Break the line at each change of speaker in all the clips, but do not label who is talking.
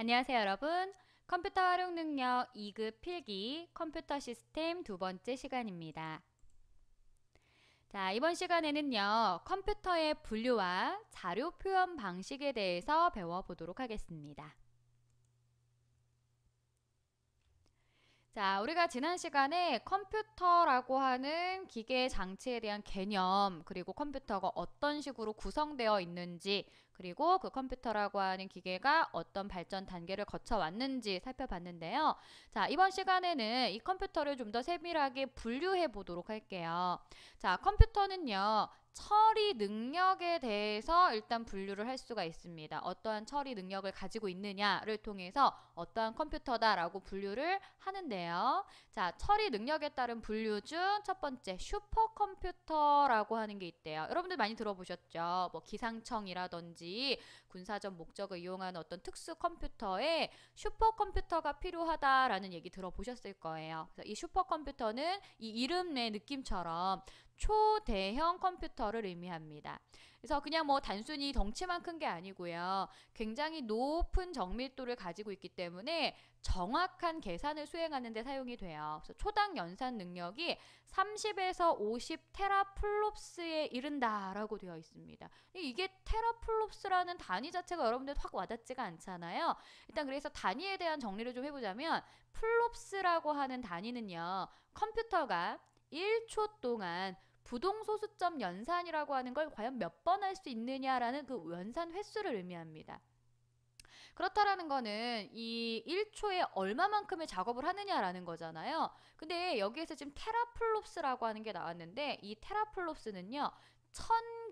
안녕하세요 여러분 컴퓨터 활용 능력 2급 필기 컴퓨터 시스템 두 번째 시간입니다 자 이번 시간에는요 컴퓨터의 분류와 자료 표현 방식에 대해서 배워보도록 하겠습니다 자, 우리가 지난 시간에 컴퓨터라고 하는 기계 장치에 대한 개념, 그리고 컴퓨터가 어떤 식으로 구성되어 있는지, 그리고 그 컴퓨터라고 하는 기계가 어떤 발전 단계를 거쳐왔는지 살펴봤는데요. 자, 이번 시간에는 이 컴퓨터를 좀 더 세밀하게 분류해 보도록 할게요. 자, 컴퓨터는요. 처리 능력에 대해서 일단 분류를 할 수가 있습니다. 어떠한 처리 능력을 가지고 있느냐를 통해서 어떠한 컴퓨터다라고 분류를 하는데요. 자, 처리 능력에 따른 분류 중 첫 번째 슈퍼컴퓨터라고 하는 게 있대요. 여러분들 많이 들어보셨죠? 뭐 기상청이라든지 있는지 군사적 목적을 이용한 어떤 특수 컴퓨터에 슈퍼컴퓨터가 필요하다라는 얘기 들어보셨을 거예요. 그래서 이 슈퍼컴퓨터는 이 이름의 느낌처럼 초대형 컴퓨터를 의미합니다. 그래서 그냥 뭐 단순히 덩치만 큰 게 아니고요. 굉장히 높은 정밀도를 가지고 있기 때문에 정확한 계산을 수행하는 데 사용이 돼요. 그래서 초당 연산 능력이 30에서 50 테라플롭스에 이른다라고 되어 있습니다. 이게 테라플롭스라는 단위 자체가 여러분들 확 와닿지가 않잖아요. 일단 그래서 단위에 대한 정리를 좀 해보자면 플롭스라고 하는 단위는요. 컴퓨터가 1초 동안 부동소수점 연산이라고 하는 걸 과연 몇 번 할 수 있느냐라는 그 연산 횟수를 의미합니다. 그렇다라는 거는 이 1초에 얼마만큼의 작업을 하느냐라는 거잖아요. 근데 여기에서 지금 테라플롭스라고 하는 게 나왔는데 이 테라플롭스는요.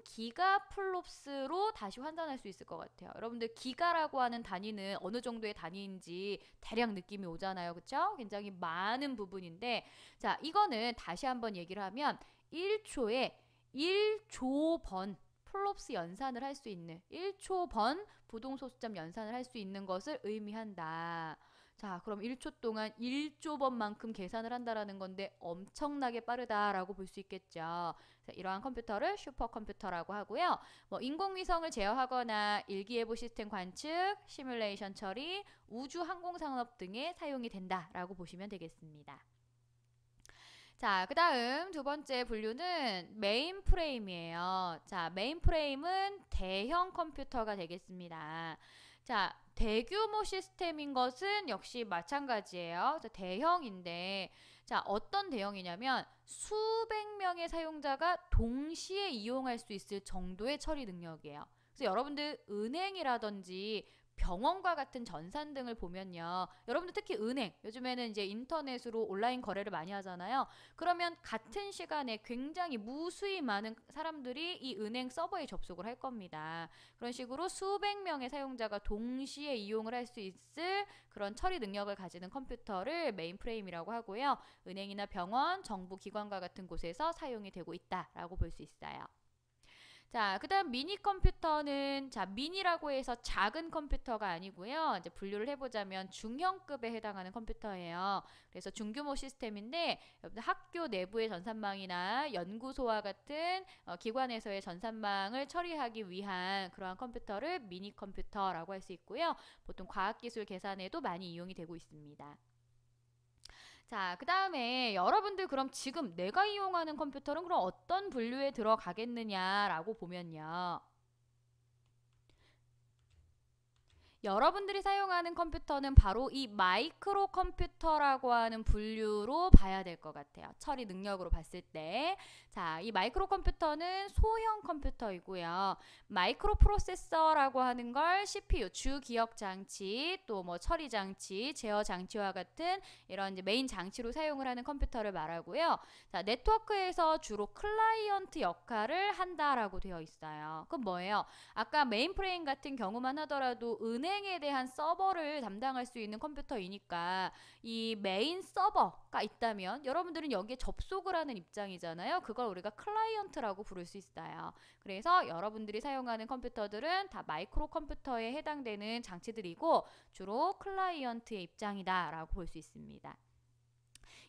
1000기가플롭스로 다시 환산할 수 있을 것 같아요. 여러분들 기가라고 하는 단위는 어느 정도의 단위인지 대략 느낌이 오잖아요. 그렇죠 굉장히 많은 부분인데 자 이거는 다시 한번 얘기를 하면 1초에 1조 번 플롭스 연산을 할 수 있는 1초 번 부동소수점 연산을 할 수 있는 것을 의미한다. 자, 그럼 1초 동안 1조 번만큼 계산을 한다라는 건데 엄청나게 빠르다라고 볼 수 있겠죠. 이러한 컴퓨터를 슈퍼컴퓨터라고 하고요. 뭐 인공위성을 제어하거나 일기예보 시스템 관측, 시뮬레이션 처리, 우주 항공 산업 등에 사용이 된다라고 보시면 되겠습니다. 자, 그 다음 두 번째 분류는 메인 프레임이에요. 자, 메인 프레임은 대형 컴퓨터가 되겠습니다. 자, 대규모 시스템인 것은 역시 마찬가지예요. 자, 대형인데, 자, 어떤 대형이냐면 수백 명의 사용자가 동시에 이용할 수 있을 정도의 처리 능력이에요. 그래서 여러분들 은행이라든지 병원과 같은 전산 등을 보면요. 여러분들 특히 은행, 요즘에는 이제 인터넷으로 온라인 거래를 많이 하잖아요. 그러면 같은 시간에 굉장히 무수히 많은 사람들이 이 은행 서버에 접속을 할 겁니다. 그런 식으로 수백 명의 사용자가 동시에 이용을 할 수 있을 그런 처리 능력을 가지는 컴퓨터를 메인프레임이라고 하고요. 은행이나 병원, 정부 기관과 같은 곳에서 사용이 되고 있다라고 볼 수 있어요. 자, 그다음 미니 컴퓨터는 자, 미니라고 해서 작은 컴퓨터가 아니고요. 이제 분류를 해 보자면 중형급에 해당하는 컴퓨터예요. 그래서 중규모 시스템인데 학교 내부의 전산망이나 연구소와 같은 어, 기관에서의 전산망을 처리하기 위한 그러한 컴퓨터를 미니 컴퓨터라고 할 수 있고요. 보통 과학기술 계산에도 많이 이용이 되고 있습니다. 자, 그 다음에 여러분들 그럼 지금 내가 이용하는 컴퓨터는 그럼 어떤 분류에 들어가겠느냐라고 보면요. 여러분들이 사용하는 컴퓨터는 바로 이 마이크로 컴퓨터라고 하는 분류로 봐야 될 것 같아요. 처리 능력으로 봤을 때. 자, 이 마이크로 컴퓨터는 소형 컴퓨터이고요. 마이크로 프로세서라고 하는 걸 CPU, 주 기억 장치, 또 뭐 처리 장치, 제어 장치와 같은 이런 이제 메인 장치로 사용을 하는 컴퓨터를 말하고요. 자, 네트워크에서 주로 클라이언트 역할을 한다라고 되어 있어요. 그건 뭐예요? 아까 메인프레임 같은 경우만 하더라도 은행에 대한 서버를 담당할 수 있는 컴퓨터이니까 이 메인 서버가 있다면 여러분들은 여기에 접속을 하는 입장이잖아요. 그걸 우리가 클라이언트라고 부를 수 있어요. 그래서 여러분들이 사용하는 컴퓨터들은 다 마이크로 컴퓨터에 해당되는 장치들이고 주로 클라이언트의 입장이다라고 볼 수 있습니다.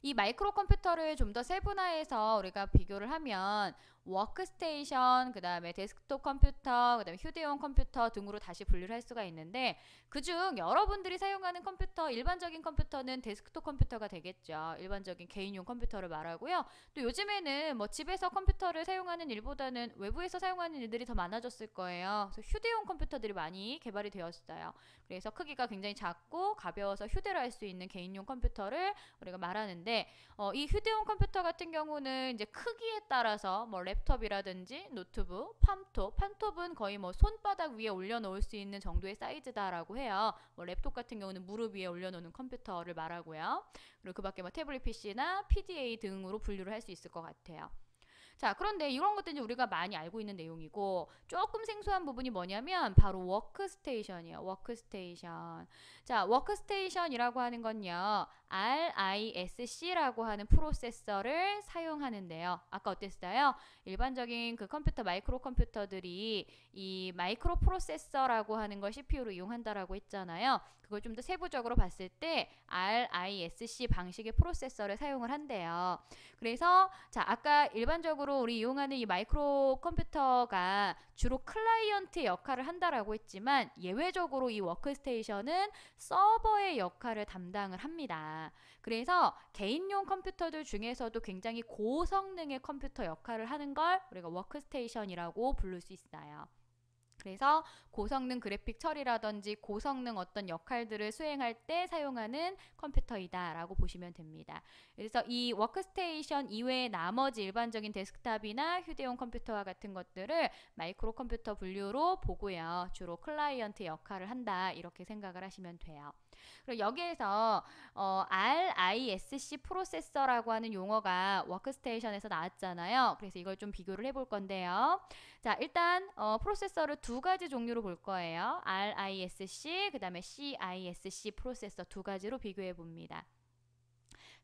이 마이크로 컴퓨터를 좀 더 세분화해서 우리가 비교를 하면 워크스테이션, 그 다음에 데스크톱 컴퓨터, 그 다음에 휴대용 컴퓨터 등으로 다시 분류를 할 수가 있는데 그 중 여러분들이 사용하는 컴퓨터, 일반적인 컴퓨터는 데스크톱 컴퓨터가 되겠죠. 일반적인 개인용 컴퓨터를 말하고요. 또 요즘에는 뭐 집에서 컴퓨터를 사용하는 일보다는 외부에서 사용하는 일들이 더 많아졌을 거예요. 그래서 휴대용 컴퓨터들이 많이 개발이 되었어요. 그래서 크기가 굉장히 작고 가벼워서 휴대를 할 수 있는 개인용 컴퓨터를 우리가 말하는데 어, 이 휴대용 컴퓨터 같은 경우는 이제 크기에 따라서 뭐 랩, 랩톱이라든지 노트북, 팜톱, 팜톱은 거의 뭐 손바닥 위에 올려놓을 수 있는 정도의 사이즈다라고 해요. 뭐 랩톱 같은 경우는 무릎 위에 올려놓는 컴퓨터를 말하고요. 그리고 그 밖에 뭐 태블릿 PC나 PDA 등으로 분류를 할 수 있을 것 같아요. 자, 그런데 이런 것들이 우리가 많이 알고 있는 내용이고 조금 생소한 부분이 뭐냐면 바로 워크스테이션이에요. 워크스테이션. 자, 워크스테이션이라고 하는 건요. RISC라고 하는 프로세서를 사용하는데요. 아까 어땠어요? 일반적인 그 컴퓨터 마이크로 컴퓨터들이 이 마이크로 프로세서라고 하는 걸 CPU로 이용한다라고 했잖아요. 그걸 좀 더 세부적으로 봤을 때 RISC 방식의 프로세서를 사용을 한대요. 그래서 자, 아까 일반적으로 우리 이용하는 이 마이크로 컴퓨터가 주로 클라이언트 역할을 한다라고 했지만 예외적으로 이 워크스테이션은 서버의 역할을 담당을 합니다. 그래서 개인용 컴퓨터들 중에서도 굉장히 고성능의 컴퓨터 역할을 하는 걸 우리가 워크스테이션이라고 부를 수 있어요. 그래서 고성능 그래픽 처리라든지 고성능 어떤 역할들을 수행할 때 사용하는 컴퓨터이다 라고 보시면 됩니다. 그래서 이 워크스테이션 이외의 나머지 일반적인 데스크탑이나 휴대용 컴퓨터와 같은 것들을 마이크로 컴퓨터 분류로 보고요. 주로 클라이언트 역할을 한다 이렇게 생각을 하시면 돼요. 그리고 여기에서 어, RISC 프로세서라고 하는 용어가 워크스테이션에서 나왔잖아요. 그래서 이걸 좀 비교를 해볼 건데요. 자, 일단 어, 프로세서를 두 가지 종류로 볼 거예요. RISC, 그 다음에 CISC 프로세서 두 가지로 비교해 봅니다.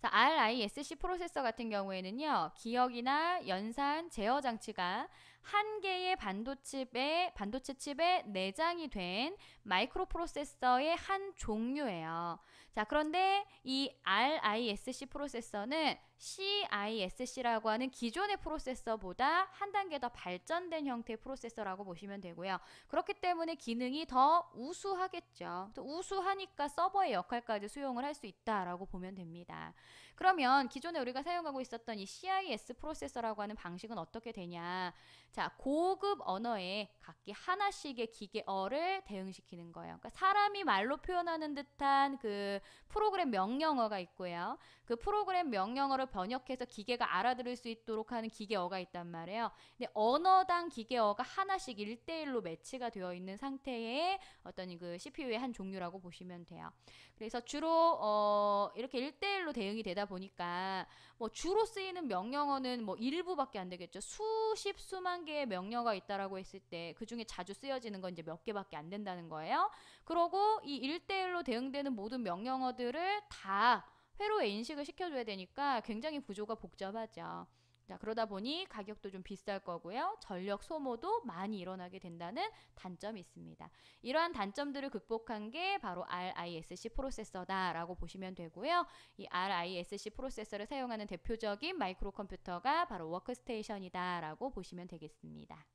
RISC 프로세서 같은 경우에는요, 기억이나 연산, 제어 장치가 한 개의 반도칩에 반도체 칩에 내장이 된 마이크로 프로세서의 한 종류예요. 자, 그런데 이 RISC 프로세서는 CISC라고 하는 기존의 프로세서보다 한 단계 더 발전된 형태의 프로세서라고 보시면 되고요. 그렇기 때문에 기능이 더 우수하겠죠. 우수하니까 서버의 역할까지 수용을 할 수 있다라고 보면 됩니다. 그러면 기존에 우리가 사용하고 있었던 이 CIS 프로세서라고 하는 방식은 어떻게 되냐. 자, 고급 언어에 각기 하나씩의 기계어를 대응시키는 거예요. 그러니까 사람이 말로 표현하는 듯한 그 프로그램 명령어가 있고요. 그 프로그램 명령어를 번역해서 기계가 알아들을 수 있도록 하는 기계어가 있단 말이에요. 근데 언어당 기계어가 하나씩 일대일로 매치가 되어 있는 상태의 어떤 그 CPU의 한 종류라고 보시면 돼요. 그래서 주로 어 이렇게 일대일로 대응이 되다 되다 보니까 뭐 주로 쓰이는 명령어는 뭐 일부밖에 안 되겠죠. 수십 수만 개의 명령어가 있다라고 했을 때 그중에 자주 쓰여지는 건 이제 몇 개밖에 안 된다는 거예요. 그러고 이일대일로 대응되는 모든 명령어들을 다 회로에 인식을 시켜줘야 되니까 굉장히 구조가 복잡하죠. 자, 그러다 보니 가격도 좀 비쌀 거고요. 전력 소모도 많이 일어나게 된다는 단점이 있습니다. 이러한 단점들을 극복한 게 바로 RISC 프로세서다라고 보시면 되고요. 이 RISC 프로세서를 사용하는 대표적인 마이크로 컴퓨터가 바로 워크스테이션이다라고 보시면 되겠습니다.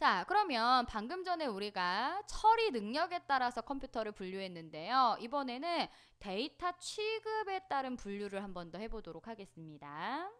자, 그러면 방금 전에 우리가 처리 능력에 따라서 컴퓨터를 분류했는데요. 이번에는 데이터 취급에 따른 분류를 한 번 더 해보도록 하겠습니다.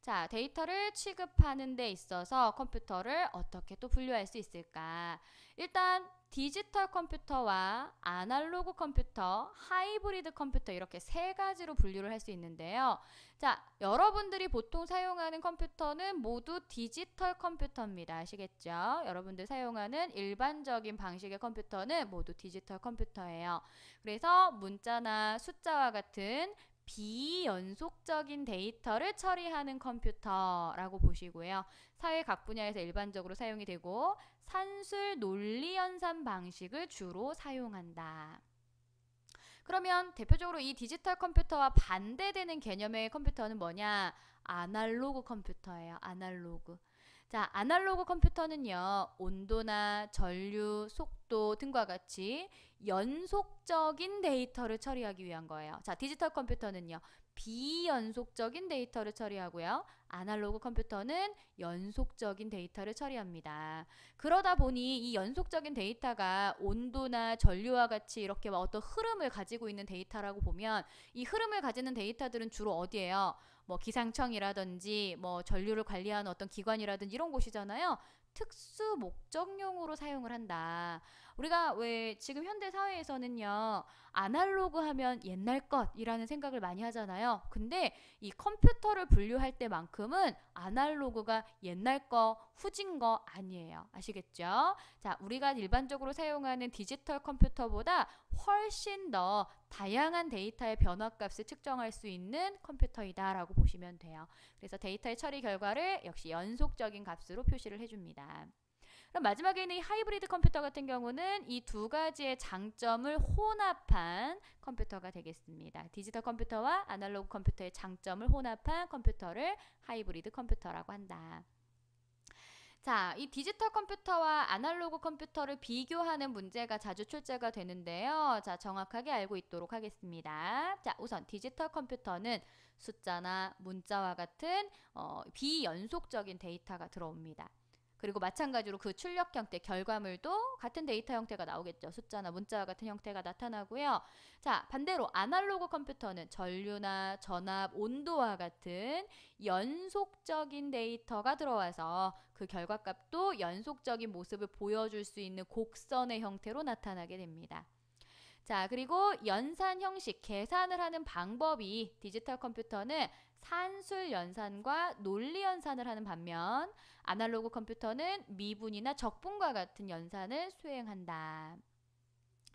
자, 데이터를 취급하는 데 있어서 컴퓨터를 어떻게 또 분류할 수 있을까? 일단 디지털 컴퓨터와 아날로그 컴퓨터, 하이브리드 컴퓨터 이렇게 세 가지로 분류를 할 수 있는데요. 자, 여러분들이 보통 사용하는 컴퓨터는 모두 디지털 컴퓨터입니다. 아시겠죠? 여러분들 사용하는 일반적인 방식의 컴퓨터는 모두 디지털 컴퓨터예요. 그래서 문자나 숫자와 같은 비연속적인 데이터를 처리하는 컴퓨터라고 보시고요. 사회 각 분야에서 일반적으로 사용이 되고 산술 논리 연산 방식을 주로 사용한다. 그러면 대표적으로 이 디지털 컴퓨터와 반대되는 개념의 컴퓨터는 뭐냐? 아날로그 컴퓨터예요. 아날로그. 자, 아날로그 컴퓨터는요. 온도나 전류, 속도 등과 같이 연속적인 데이터를 처리하기 위한 거예요. 자, 디지털 컴퓨터는요. 비연속적인 데이터를 처리하고요. 아날로그 컴퓨터는 연속적인 데이터를 처리합니다. 그러다 보니 이 연속적인 데이터가 온도나 전류와 같이 이렇게 어떤 흐름을 가지고 있는 데이터라고 보면 이 흐름을 가지는 데이터들은 주로 어디예요? 뭐 기상청이라든지 뭐 전류를 관리하는 어떤 기관이라든지 이런 곳이잖아요. 특수 목적용으로 사용을 한다. 우리가 왜 지금 현대 사회에서는요, 아날로그 하면 옛날 것이라는 생각을 많이 하잖아요. 근데 이 컴퓨터를 분류할 때만큼은 아날로그가 옛날 거, 후진 거 아니에요. 아시겠죠? 자, 우리가 일반적으로 사용하는 디지털 컴퓨터보다 훨씬 더 다양한 데이터의 변화값을 측정할 수 있는 컴퓨터이다라고 보시면 돼요. 그래서 데이터의 처리 결과를 역시 연속적인 값으로 표시를 해줍니다. 그럼 마지막에 있는 이 하이브리드 컴퓨터 같은 경우는 이 두 가지의 장점을 혼합한 컴퓨터가 되겠습니다. 디지털 컴퓨터와 아날로그 컴퓨터의 장점을 혼합한 컴퓨터를 하이브리드 컴퓨터라고 한다. 자, 이 디지털 컴퓨터와 아날로그 컴퓨터를 비교하는 문제가 자주 출제가 되는데요. 자, 정확하게 알고 있도록 하겠습니다. 자, 우선 디지털 컴퓨터는 숫자나 문자와 같은 어, 비연속적인 데이터가 들어옵니다. 그리고 마찬가지로 그 출력 형태 결과물도 같은 데이터 형태가 나오겠죠. 숫자나 문자와 같은 형태가 나타나고요. 자, 반대로 아날로그 컴퓨터는 전류나 전압, 온도와 같은 연속적인 데이터가 들어와서 그 결과값도 연속적인 모습을 보여줄 수 있는 곡선의 형태로 나타나게 됩니다. 자, 그리고 연산 형식, 계산을 하는 방법이 디지털 컴퓨터는 산술 연산과 논리 연산을 하는 반면 아날로그 컴퓨터는 미분이나 적분과 같은 연산을 수행한다.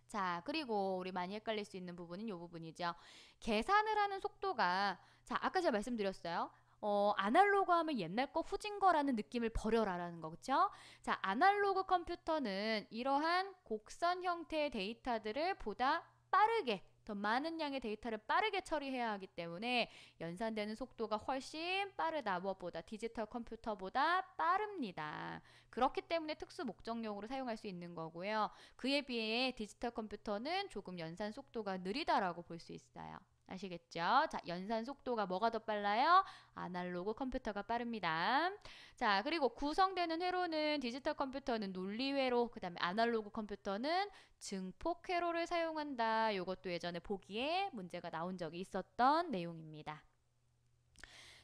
자, 그리고 우리 많이 헷갈릴 수 있는 부분은 이 부분이죠. 계산을 하는 속도가 자, 아까 제가 말씀드렸어요. 어, 아날로그 하면 옛날 거 후진 거라는 느낌을 버려라라는 거겠죠? 자, 아날로그 컴퓨터는 이러한 곡선 형태의 데이터들을 보다 빠르게 더 많은 양의 데이터를 빠르게 처리해야 하기 때문에 연산되는 속도가 훨씬 빠르다. 무엇보다 디지털 컴퓨터보다 빠릅니다. 그렇기 때문에 특수 목적용으로 사용할 수 있는 거고요. 그에 비해 디지털 컴퓨터는 조금 연산 속도가 느리다라고 볼 수 있어요. 아시겠죠? 자, 연산 속도가 뭐가 더 빨라요? 아날로그 컴퓨터가 빠릅니다. 자, 그리고 구성되는 회로는 디지털 컴퓨터는 논리 회로, 그다음에 아날로그 컴퓨터는 증폭 회로를 사용한다. 이것도 예전에 보기에 문제가 나온 적이 있었던 내용입니다.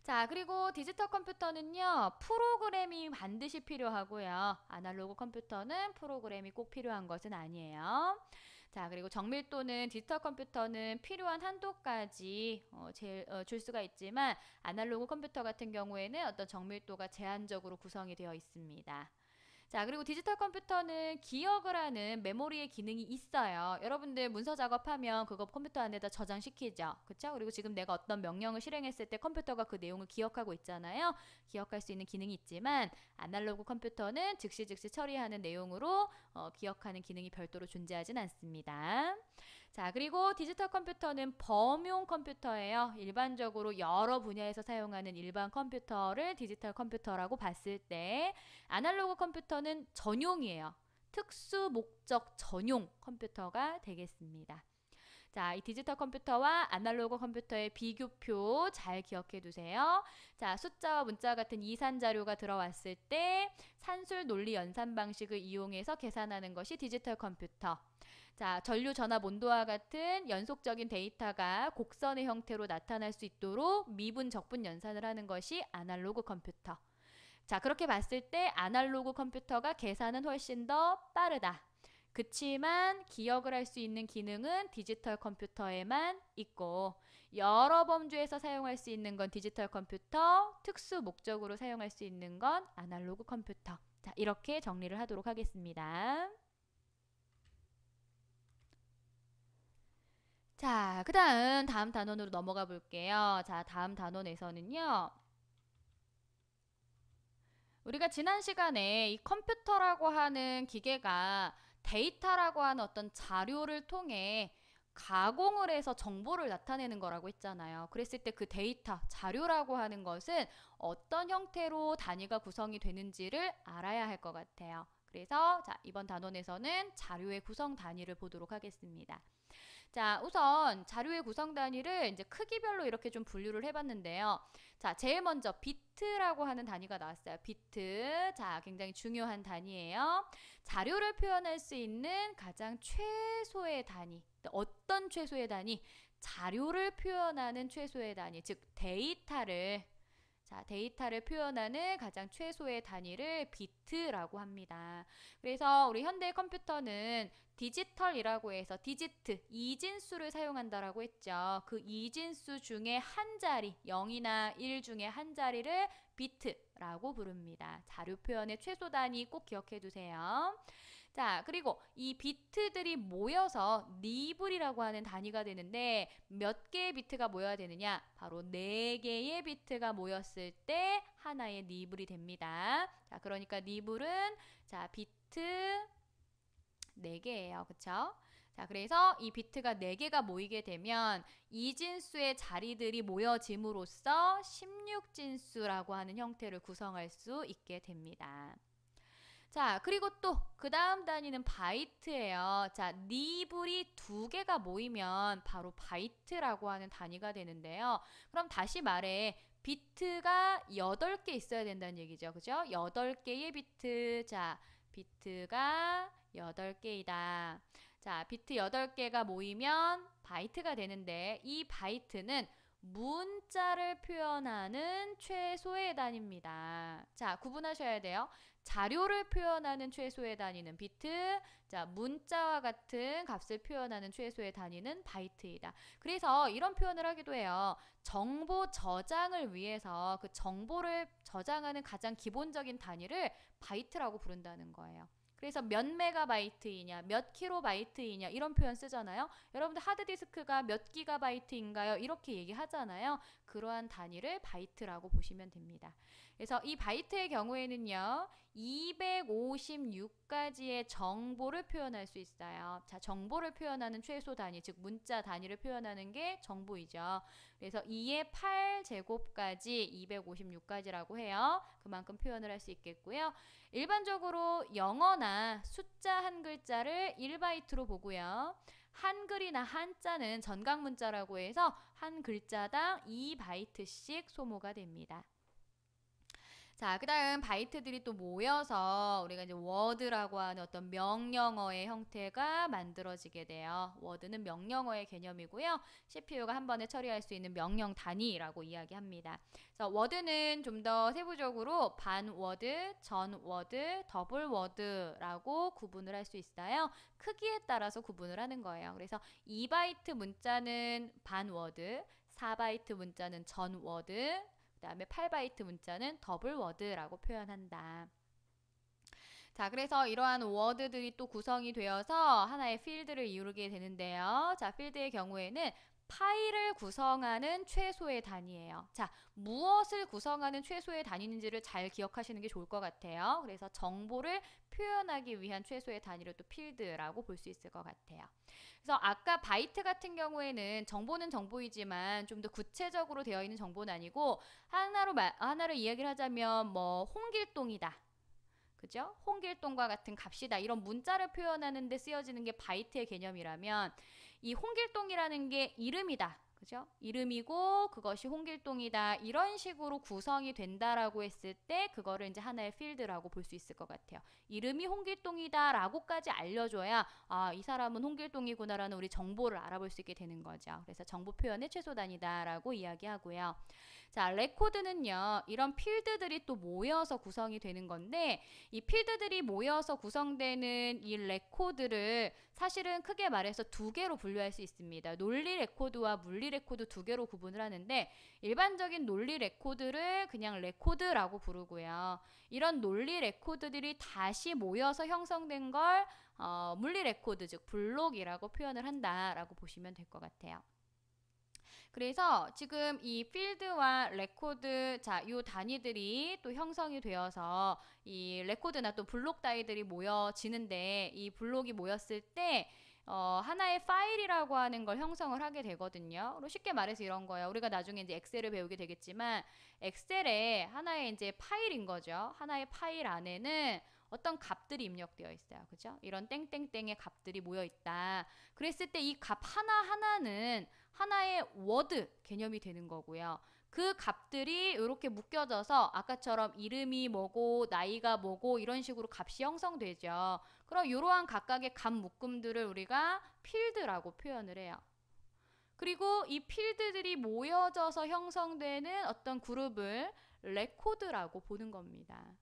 자, 그리고 디지털 컴퓨터는요, 프로그램이 반드시 필요하고요. 아날로그 컴퓨터는 프로그램이 꼭 필요한 것은 아니에요. 자, 그리고 정밀도는 디지털 컴퓨터는 필요한 한도까지 어, 제, 어, 줄 수가 있지만 아날로그 컴퓨터 같은 경우에는 어떤 정밀도가 제한적으로 구성이 되어 있습니다. 자, 그리고 디지털 컴퓨터는 기억을 하는 메모리의 기능이 있어요. 여러분들 문서 작업하면 그거 컴퓨터 안에다 저장시키죠. 그쵸? 그리고 지금 내가 어떤 명령을 실행했을 때 컴퓨터가 그 내용을 기억하고 있잖아요. 기억할 수 있는 기능이 있지만 아날로그 컴퓨터는 즉시 즉시 처리하는 내용으로 어, 기억하는 기능이 별도로 존재하진 않습니다. 자, 그리고 디지털 컴퓨터는 범용 컴퓨터예요. 일반적으로 여러 분야에서 사용하는 일반 컴퓨터를 디지털 컴퓨터라고 봤을 때 아날로그 컴퓨터는 전용이에요. 특수 목적 전용 컴퓨터가 되겠습니다. 자, 이 디지털 컴퓨터와 아날로그 컴퓨터의 비교표 잘 기억해 두세요. 자, 숫자와 문자 같은 이산 자료가 들어왔을 때 산술 논리 연산 방식을 이용해서 계산하는 것이 디지털 컴퓨터. 자, 전류 전압 온도와 같은 연속적인 데이터가 곡선의 형태로 나타날 수 있도록 미분 적분 연산을 하는 것이 아날로그 컴퓨터. 자, 그렇게 봤을 때 아날로그 컴퓨터가 계산은 훨씬 더 빠르다. 그치만 기억을 할 수 있는 기능은 디지털 컴퓨터에만 있고 여러 범주에서 사용할 수 있는 건 디지털 컴퓨터, 특수 목적으로 사용할 수 있는 건 아날로그 컴퓨터. 자, 이렇게 정리를 하도록 하겠습니다. 자, 그 다음 다음 단원으로 넘어가 볼게요. 자, 다음 단원에서는요. 우리가 지난 시간에 이 컴퓨터라고 하는 기계가 데이터라고 하는 어떤 자료를 통해 가공을 해서 정보를 나타내는 거라고 했잖아요. 그랬을 때 그 데이터, 자료라고 하는 것은 어떤 형태로 단위가 구성이 되는지를 알아야 할 것 같아요. 그래서 자, 이번 단원에서는 자료의 구성 단위를 보도록 하겠습니다. 자, 우선 자료의 구성 단위를 이제 크기별로 이렇게 좀 분류를 해봤는데요. 자, 제일 먼저 비트라고 하는 단위가 나왔어요. 비트. 자, 굉장히 중요한 단위예요. 자료를 표현할 수 있는 가장 최소의 단위. 어떤 최소의 단위? 자료를 표현하는 최소의 단위, 즉 데이터를 자, 데이터를 표현하는 가장 최소의 단위를 비트라고 합니다. 그래서 우리 현대 컴퓨터는 디지털이라고 해서 디지트, 이진수를 사용한다라고 했죠. 그 이진수 중에 한 자리, 0이나 1 중에 한 자리를 비트라고 부릅니다. 자료 표현의 최소 단위 꼭 기억해 두세요. 자, 그리고 이 비트들이 모여서 니블이라고 하는 단위가 되는데 몇 개의 비트가 모여야 되느냐? 바로 4 개의 비트가 모였을 때 하나의 니블이 됩니다. 자, 그러니까 니블은 자, 비트 네개예요 그쵸? 자, 그래서 이 비트가 4개가 모이게 되면 이진수의 자리들이 모여짐으로써 16진수라고 하는 형태를 구성할 수 있게 됩니다. 자, 그리고 또 그 다음 단위는 바이트예요. 자, 니블이 두 개가 모이면 바로 바이트라고 하는 단위가 되는데요. 그럼 다시 말해 비트가 8개 있어야 된다는 얘기죠. 그죠? 8개의 비트. 자, 비트가 8개이다. 자, 비트 8개가 모이면 바이트가 되는데 이 바이트는 문자를 표현하는 최소의 단위입니다. 자, 구분하셔야 돼요. 자료를 표현하는 최소의 단위는 비트, 자 문자와 같은 값을 표현하는 최소의 단위는 바이트이다. 그래서 이런 표현을 하기도 해요. 정보 저장을 위해서 그 정보를 저장하는 가장 기본적인 단위를 바이트라고 부른다는 거예요. 그래서 몇 메가바이트이냐, 몇 킬로바이트이냐 이런 표현 쓰잖아요. 여러분들 하드디스크가 몇 기가바이트인가요? 이렇게 얘기하잖아요. 그러한 단위를 바이트라고 보시면 됩니다. 그래서 이 바이트의 경우에는요. 256가지의 정보를 표현할 수 있어요. 자, 정보를 표현하는 최소 단위, 즉 문자 단위를 표현하는 게 정보이죠. 그래서 2의 8제곱까지 256가지라고 해요. 그만큼 표현을 할 수 있겠고요. 일반적으로 영어나 숫자 한 글자를 1바이트로 보고요. 한글이나 한자는 전각 문자라고 해서 한 글자당 2바이트씩 소모가 됩니다. 자, 그다음 바이트들이 또 모여서 우리가 이제 워드라고 하는 어떤 명령어의 형태가 만들어지게 돼요. 워드는 명령어의 개념이고요. CPU가 한 번에 처리할 수 있는 명령 단위라고 이야기합니다. 그래서 워드는 좀 더 세부적으로 반 워드, 전 워드, 더블 워드라고 구분을 할 수 있어요. 크기에 따라서 구분을 하는 거예요. 그래서 2바이트 문자는 반 워드, 4바이트 문자는 전 워드, 그 다음에 8바이트 문자는 더블 워드라고 표현한다. 자, 그래서 이러한 워드들이 또 구성이 되어서 하나의 필드를 이루게 되는데요. 자, 필드의 경우에는 파일을 구성하는 최소의 단위예요. 자, 무엇을 구성하는 최소의 단위인지를 잘 기억하시는 게 좋을 것 같아요. 그래서 정보를 표현하기 위한 최소의 단위를 또 필드라고 볼 수 있을 것 같아요. 그래서 아까 바이트 같은 경우에는 정보는 정보이지만 좀 더 구체적으로 되어 있는 정보는 아니고 하나로 마, 하나로 이야기를 하자면 뭐 홍길동이다. 그죠? 홍길동과 같은 값이다. 이런 문자를 표현하는 데 쓰여지는 게 바이트의 개념이라면 이 홍길동이라는 게 이름이다. 그죠? 이름이고 그것이 홍길동이다. 이런 식으로 구성이 된다라고 했을 때 그거를 이제 하나의 필드라고 볼 수 있을 것 같아요. 이름이 홍길동이다라고까지 알려줘야 아, 이 사람은 홍길동이구나라는 우리 정보를 알아볼 수 있게 되는 거죠. 그래서 정보 표현의 최소단이다라고 이야기하고요. 자, 레코드는요. 이런 필드들이 또 모여서 구성이 되는 건데 이 필드들이 모여서 구성되는 이 레코드를 사실은 크게 말해서 두 개로 분류할 수 있습니다. 논리 레코드와 물리 레코드 두 개로 구분을 하는데 일반적인 논리 레코드를 그냥 레코드라고 부르고요. 이런 논리 레코드들이 다시 모여서 형성된 걸 어, 물리 레코드 즉 블록이라고 표현을 한다라고 보시면 될 것 같아요. 그래서 지금 이 필드와 레코드 자, 요 단위들이 또 형성이 되어서 이 레코드나 또 블록 단위들이 모여지는데 이 블록이 모였을 때 어, 하나의 파일이라고 하는 걸 형성을 하게 되거든요. 쉽게 말해서 이런 거예요. 우리가 나중에 이제 엑셀을 배우게 되겠지만 엑셀에 하나의 이제 파일인 거죠. 하나의 파일 안에는 어떤 값들이 입력되어 있어요. 그죠? 이런 땡땡땡의 값들이 모여 있다. 그랬을 때 이 값 하나하나는 하나의 워드 개념이 되는 거고요. 그 값들이 이렇게 묶여져서 아까처럼 이름이 뭐고 나이가 뭐고 이런 식으로 값이 형성되죠. 그럼 이러한 각각의 값 묶음들을 우리가 필드라고 표현을 해요. 그리고 이 필드들이 모여져서 형성되는 어떤 그룹을 레코드라고 보는 겁니다.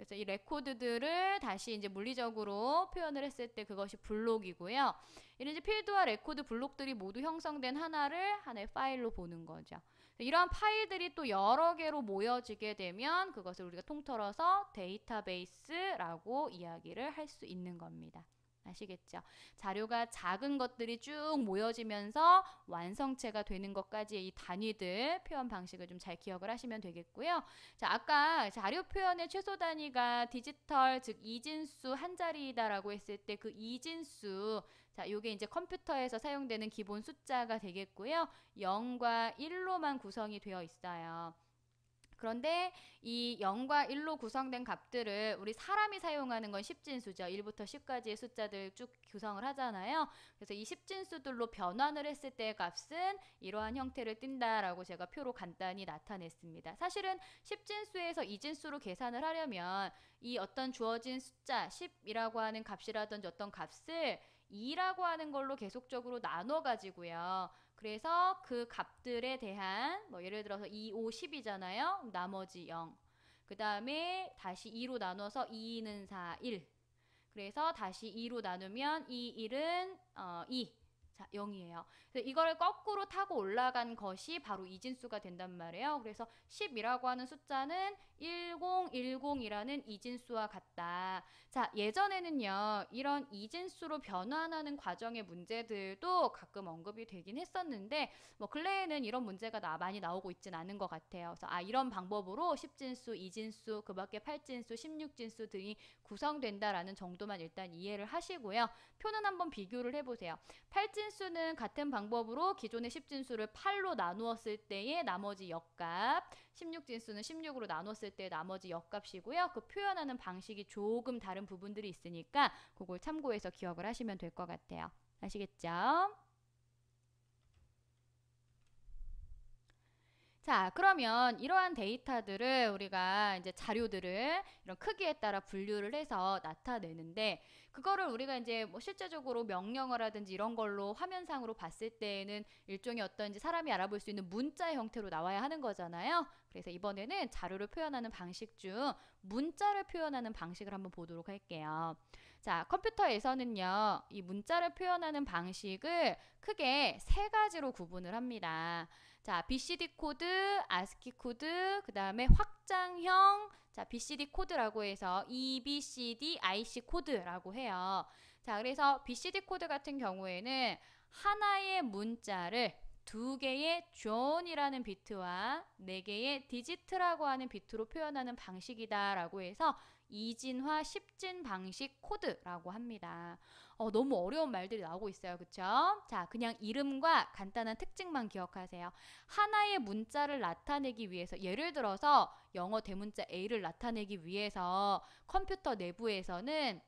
그래서 이 레코드들을 다시 이제 물리적으로 표현을 했을 때 그것이 블록이고요. 이런 이제 필드와 레코드 블록들이 모두 형성된 하나를 하나의 파일로 보는 거죠. 이러한 파일들이 또 여러 개로 모여지게 되면 그것을 우리가 통틀어서 데이터베이스라고 이야기를 할 수 있는 겁니다. 아시겠죠? 자료가 작은 것들이 쭉 모여지면서 완성체가 되는 것까지의 이 단위들 표현 방식을 좀 잘 기억을 하시면 되겠고요. 자, 아까 자료 표현의 최소 단위가 디지털 즉 이진수 한 자리다라고 했을 때 그 이진수 자, 요게 이제 컴퓨터에서 사용되는 기본 숫자가 되겠고요. 0과 1로만 구성이 되어 있어요. 그런데 이 0과 1로 구성된 값들을 우리 사람이 사용하는 건 십진수죠. 1부터 10까지의 숫자들 쭉 구성을 하잖아요. 그래서 이 십진수들로 변환을 했을 때의 값은 이러한 형태를 띈다라고 제가 표로 간단히 나타냈습니다. 사실은 십진수에서 이진수로 계산을 하려면 이 어떤 주어진 숫자 10이라고 하는 값이라든지 어떤 값을 2라고 하는 걸로 계속적으로 나눠 가지고요. 그래서 그 값들에 대한 뭐 예를 들어서 2, 5, 10이잖아요. 나머지 0. 그 다음에 다시 2로 나눠서 2는 4, 1. 그래서 다시 2로 나누면 이 1은 어, 2. 자, 0이에요. 그래서 이거를 거꾸로 타고 올라간 것이 바로 이진수가 된단 말이에요. 그래서 10이라고 하는 숫자는 10, 1010이라는 이진수와 같다. 자, 예전에는요, 이런 이진수로 변환하는 과정의 문제들도 가끔 언급이 되긴 했었는데, 뭐, 근래에는 이런 문제가 나, 많이 나오고 있진 않은 것 같아요. 그래서, 아, 이런 방법으로 10진수, 2진수, 그 밖에 8진수, 16진수 등이 구성된다라는 정도만 일단 이해를 하시고요. 표는 한번 비교를 해보세요. 8진수는 같은 방법으로 기존의 10진수를 8로 나누었을 때의 나머지 역값, 16진수는 16으로 나눴을 때 나머지 역값이고요. 그 표현하는 방식이 조금 다른 부분들이 있으니까 그걸 참고해서 기억을 하시면 될 것 같아요. 아시겠죠? 자, 그러면 이러한 데이터들을 우리가 이제 자료들을 이런 크기에 따라 분류를 해서 나타내는데 그거를 우리가 이제 뭐 실제적으로 명령어라든지 이런 걸로 화면상으로 봤을 때에는 일종의 어떤 이제 사람이 알아볼 수 있는 문자 형태로 나와야 하는 거잖아요. 그래서 이번에는 자료를 표현하는 방식 중 문자를 표현하는 방식을 한번 보도록 할게요. 자, 컴퓨터에서는요. 이 문자를 표현하는 방식을 크게 세 가지로 구분을 합니다. 자, BCD 코드, ASCII 코드, 그 다음에 확장형, 자, BCD 코드라고 해서 EBCD, IC 코드라고 해요. 자, 그래서 BCD 코드 같은 경우에는 하나의 문자를 두 개의 존이라는 비트와 네 개의 디지트라고 하는 비트로 표현하는 방식이다라고 해서 이진화 십진 방식 코드라고 합니다. 어, 너무 어려운 말들이 나오고 있어요. 그쵸? 자, 그냥 이름과 간단한 특징만 기억하세요. 하나의 문자를 나타내기 위해서, 예를 들어서 영어 대문자 A를 나타내기 위해서 컴퓨터 내부에서는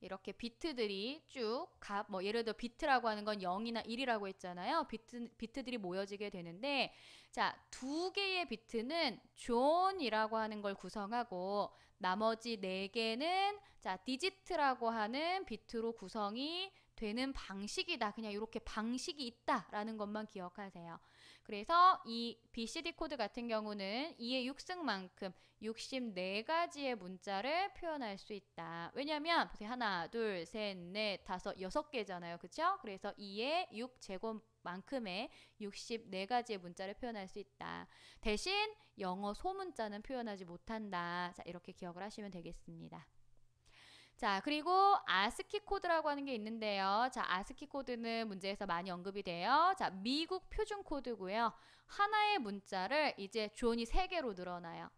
이렇게 비트들이 쭉 값, 뭐 예를 들어 비트라고 하는 건 0이나 1이라고 했잖아요. 비트, 비트들이 모여지게 되는데, 자, 두 개의 비트는 존이라고 하는 걸 구성하고, 나머지 네 개는 자, 디지트라고 하는 비트로 구성이 되는 방식이다. 그냥 이렇게 방식이 있다라는 것만 기억하세요. 그래서 이 BCD 코드 같은 경우는 2의 6승만큼 64가지의 문자를 표현할 수 있다. 왜냐하면 보세요. 하나, 둘, 셋, 넷, 다섯, 여섯 개잖아요. 그렇죠? 그래서 2의 6제곱 만큼의 64가지의 문자를 표현할 수 있다. 대신 영어 소문자는 표현하지 못한다. 자, 이렇게 기억을 하시면 되겠습니다. 자, 그리고 아스키 코드라고 하는 게 있는데요. 자, 아스키 코드는 문제에서 많이 언급이 돼요. 자, 미국 표준 코드고요. 하나의 문자를 이제 존이 세 개로 늘어나요.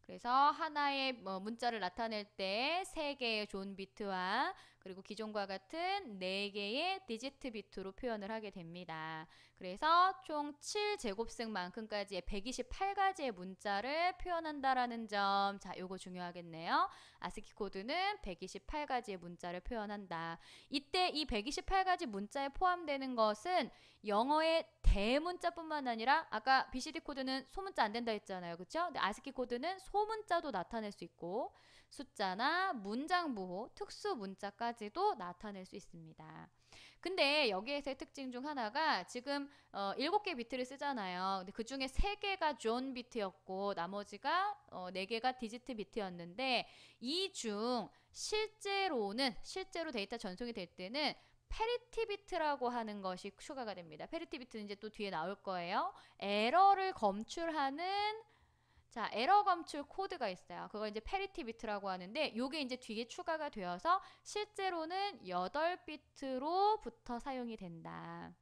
그래서 하나의 뭐 문자를 나타낼 때 세 개의 존 비트와 그리고 기존과 같은 4개의 디지트 비트로 표현을 하게 됩니다. 그래서 총 7제곱승만큼까지의 128가지의 문자를 표현한다라는 점. 자, 요거 중요하겠네요. 아스키 코드는 128가지의 문자를 표현한다. 이때 이 128가지 문자에 포함되는 것은 영어의 대문자뿐만 아니라 아까 BCD 코드는 소문자 안 된다 했잖아요. 그렇죠? 근데 아스키 코드는 소문자도 나타낼 수 있고 숫자나 문장 부호, 특수 문자까지도 나타낼 수 있습니다. 근데 여기에서의 특징 중 하나가 지금 어, 7개 비트를 쓰잖아요. 근데 그 중에 3개가 존 비트였고 나머지가 어, 4개가 디지트 비트였는데 이 중 실제로는 실제로 데이터 전송이 될 때는 페리티비트라고 하는 것이 추가가 됩니다. 페리티비트는 이제 또 뒤에 나올 거예요. 에러를 검출하는 자, 에러 검출 코드가 있어요. 그걸 이제 페리티 비트라고 하는데 요게 이제 뒤에 추가가 되어서 실제로는 8비트로부터 사용이 된다.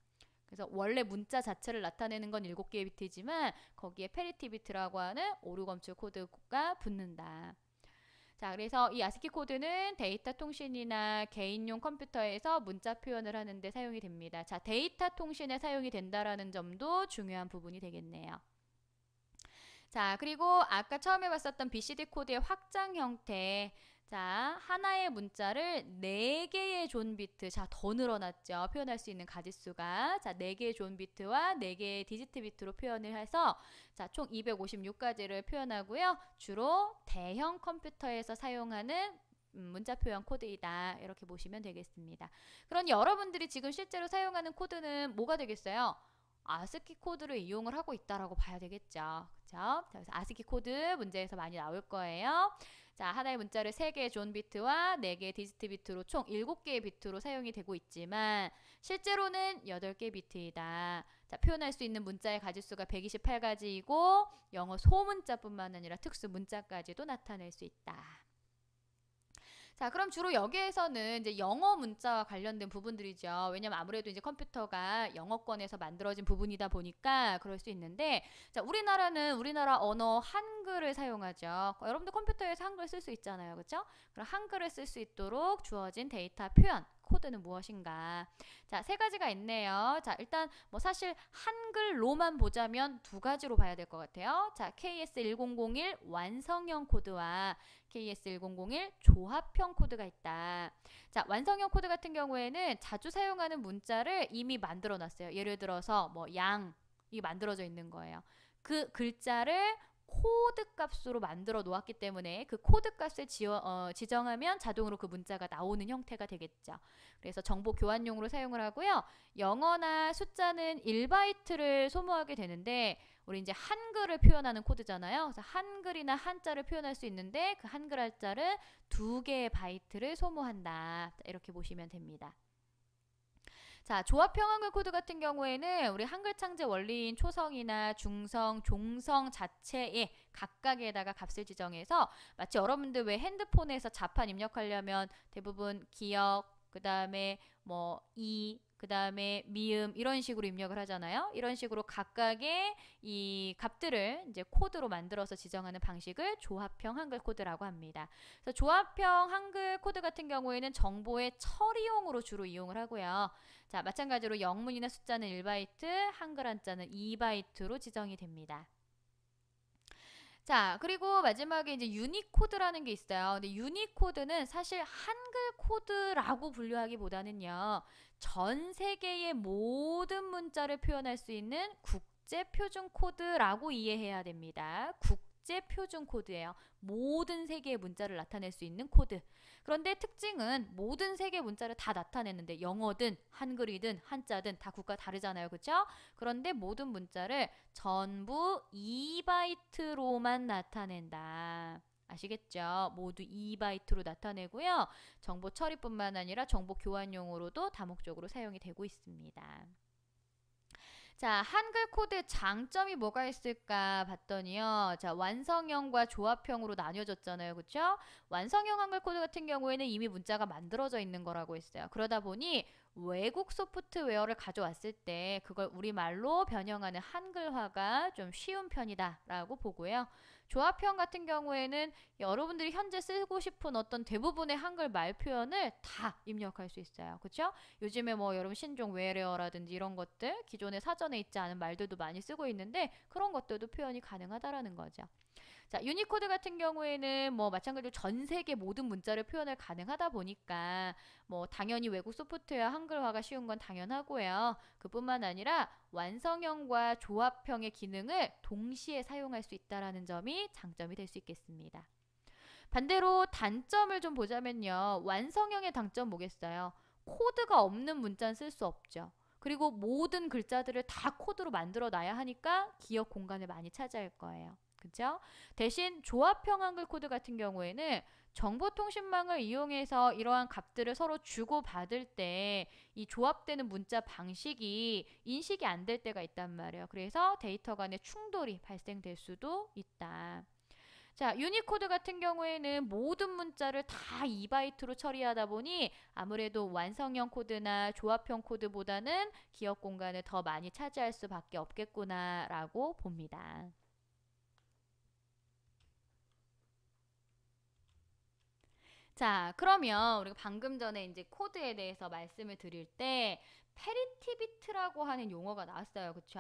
그래서 원래 문자 자체를 나타내는 건 7개의 비트지만 거기에 페리티 비트라고 하는 오류 검출 코드가 붙는다. 자, 그래서 이 아스키 코드는 데이터 통신이나 개인용 컴퓨터에서 문자 표현을 하는데 사용이 됩니다. 자, 데이터 통신에 사용이 된다라는 점도 중요한 부분이 되겠네요. 자, 그리고 아까 처음에 봤었던 BCD 코드의 확장 형태. 자, 하나의 문자를 4개의 존 비트. 자, 더 늘어났죠. 표현할 수 있는 가짓수가. 자, 4개의 존 비트와 4개의 디지트 비트로 표현을 해서 자, 총 256가지를 표현하고요. 주로 대형 컴퓨터에서 사용하는 음, 문자 표현 코드이다 이렇게 보시면 되겠습니다. 그럼 여러분들이 지금 실제로 사용하는 코드는 뭐가 되겠어요? 아스키 코드를 이용을 하고 있다라고 봐야 되겠죠. 그렇죠? 그래서 아스키 코드 문제에서 많이 나올 거예요. 자, 하나의 문자를 3개의 존 비트와 4개의 디지트 비트로 총 7개의 비트로 사용이 되고 있지만 실제로는 8개 비트이다. 자, 표현할 수 있는 문자의 가짓수가 128가지이고 영어 소문자뿐만 아니라 특수 문자까지도 나타낼 수 있다. 자, 그럼 주로 여기에서는 이제 영어 문자와 관련된 부분들이죠. 왜냐면 아무래도 이제 컴퓨터가 영어권에서 만들어진 부분이다 보니까 그럴 수 있는데, 자, 우리나라는 우리나라 언어 한글을 사용하죠. 여러분들 컴퓨터에서 한글 쓸 수 있잖아요. 그쵸 그럼 한글을 쓸 수 있도록 주어진 데이터 표현 코드는 무엇인가. 자, 세 가지가 있네요. 자, 일단 뭐 사실 한글로만 보자면 두 가지로 봐야 될 것 같아요. 자, KS1001 완성형 코드와 KS1001 조합형 코드가 있다. 자, 완성형 코드 같은 경우에는 자주 사용하는 문자를 이미 만들어 놨어요. 예를 들어서 뭐 양이 게 만들어져 있는 거예요. 그 글자를 코드 값으로 만들어 놓았기 때문에 그 코드 값을 지어, 어, 지정하면 자동으로 그 문자가 나오는 형태가 되겠죠. 그래서 정보 교환용으로 사용을 하고요. 영어나 숫자는 1바이트를 소모하게 되는데 우리 이제 한글을 표현하는 코드잖아요. 그래서 한글이나 한자를 표현할 수 있는데 그 한글 한자를 두 개의 바이트를 소모한다. 이렇게 보시면 됩니다. 자, 조합형한글 코드 같은 경우에는 우리 한글 창제 원리인 초성이나 중성, 종성 자체에 예, 각각에다가 값을 지정해서 마치 여러분들 왜 핸드폰에서 자판 입력하려면 대부분 기억, 그 다음에 뭐 이, 그 다음에 미음 이런 식으로 입력을 하잖아요. 이런 식으로 각각의 이 값들을 이제 코드로 만들어서 지정하는 방식을 조합형 한글 코드라고 합니다. 그래서 조합형 한글 코드 같은 경우에는 정보의 처리용으로 주로 이용을 하고요. 자 마찬가지로 영문이나 숫자는 1바이트, 한글 한자는 2바이트로 지정이 됩니다. 자, 그리고 마지막에 이제 유니코드라는 게 있어요. 근데 유니코드는 사실 한글 코드라고 분류하기보다는요. 전 세계의 모든 문자를 표현할 수 있는 국제 표준 코드라고 이해해야 됩니다. 국 국제 표준 코드예요. 모든 세계의 문자를 나타낼 수 있는 코드. 그런데 특징은 모든 세계 문자를 다 나타내는데 영어든 한글이든 한자든 다 국가 다르잖아요. 그렇죠? 그런데 모든 문자를 전부 2바이트로만 나타낸다. 아시겠죠? 모두 2바이트로 나타내고요. 정보 처리뿐만 아니라 정보 교환용으로도 다목적으로 사용이 되고 있습니다. 자, 한글 코드 의 장점이 뭐가 있을까 봤더니요. 자, 완성형과 조합형으로 나뉘어졌잖아요. 그렇 완성형 한글 코드 같은 경우에는 이미 문자가 만들어져 있는 거라고 했어요. 그러다 보니 외국 소프트웨어를 가져왔을 때 그걸 우리말로 변형하는 한글화가 좀 쉬운 편이다라고 보고요. 조합형 같은 경우에는 여러분들이 현재 쓰고 싶은 어떤 대부분의 한글 말 표현을 다 입력할 수 있어요. 그렇죠? 요즘에 뭐 여러분 신종 외래어라든지 이런 것들 기존의 사전에 있지 않은 말들도 많이 쓰고 있는데 그런 것들도 표현이 가능하다라는 거죠. 자, 유니코드 같은 경우에는 뭐 마찬가지로 전 세계 모든 문자를 표현을 가능하다 보니까 뭐 당연히 외국 소프트웨어 한글화가 쉬운 건 당연하고요. 그뿐만 아니라 완성형과 조합형의 기능을 동시에 사용할 수 있다라는 점이 장점이 될 수 있겠습니다. 반대로 단점을 좀 보자면요. 완성형의 단점 뭐겠어요? 코드가 없는 문자는 쓸 수 없죠. 그리고 모든 글자들을 다 코드로 만들어 놔야 하니까 기억 공간을 많이 차지할 거예요. 그죠? 대신 조합형 한글 코드 같은 경우에는 정보통신망을 이용해서 이러한 값들을 서로 주고받을 때 이 조합되는 문자 방식이 인식이 안 될 때가 있단 말이에요. 그래서 데이터 간의 충돌이 발생될 수도 있다. 자, 유니코드 같은 경우에는 모든 문자를 다 2바이트로 처리하다 보니 아무래도 완성형 코드나 조합형 코드보다는 기억 공간을 더 많이 차지할 수밖에 없겠구나라고 봅니다. 자, 그러면 우리가 방금 전에 이제 코드에 대해서 말씀을 드릴 때 페리티비트라고 하는 용어가 나왔어요. 그쵸?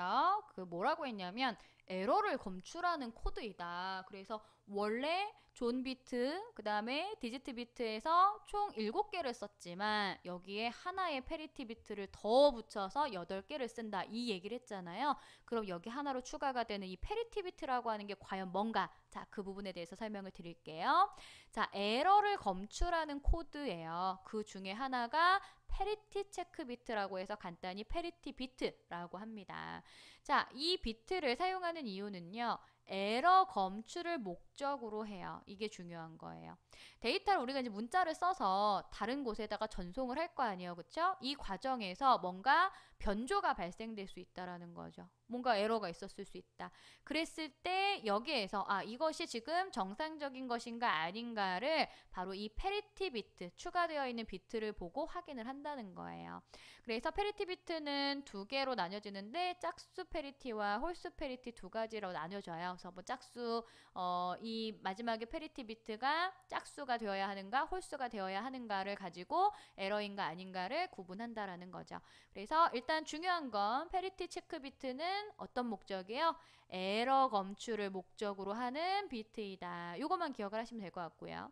그 뭐라고 했냐면 에러를 검출하는 코드이다. 그래서 원래 존 비트 그다음에 디지트 비트에서 총 7개를 썼지만 여기에 하나의 페리티 비트를 더 붙여서 8개를 쓴다 이 얘기를 했잖아요. 그럼 여기 하나로 추가가 되는 이 페리티 비트라고 하는 게 과연 뭔가 자, 그 부분에 대해서 설명을 드릴게요. 자, 에러를 검출하는 코드예요. 그 중에 하나가 페리티 체크 비트라고 해서 간단히 페리티 비트라고 합니다. 자, 이 비트를 사용하는 이유는요. 에러 검출을 목적으로 해요. 이게 중요한 거예요. 데이터를 우리가 이제 문자를 써서 다른 곳에다가 전송을 할 거 아니에요. 그렇죠? 이 과정에서 뭔가 변조가 발생될 수 있다라는 거죠. 뭔가 에러가 있었을 수 있다. 그랬을 때 여기에서 아 이것이 지금 정상적인 것인가 아닌가를 바로 이 페리티 비트 추가되어 있는 비트를 보고 확인을 한다는 거예요. 그래서 페리티 비트는 두 개로 나뉘어지는데 짝수 페리티와 홀수 페리티 두 가지로 나뉘어져요. 그래서 뭐 짝수 어, 이 마지막에 페리티 비트가 짝수가 되어야 하는가 홀수가 되어야 하는가를 가지고 에러인가 아닌가를 구분한다라는 거죠. 그래서 일단 일단 중요한 건 페리티 체크 비트는 어떤 목적이에요? 에러 검출을 목적으로 하는 비트이다. 요것만 기억을 하시면 될 것 같고요.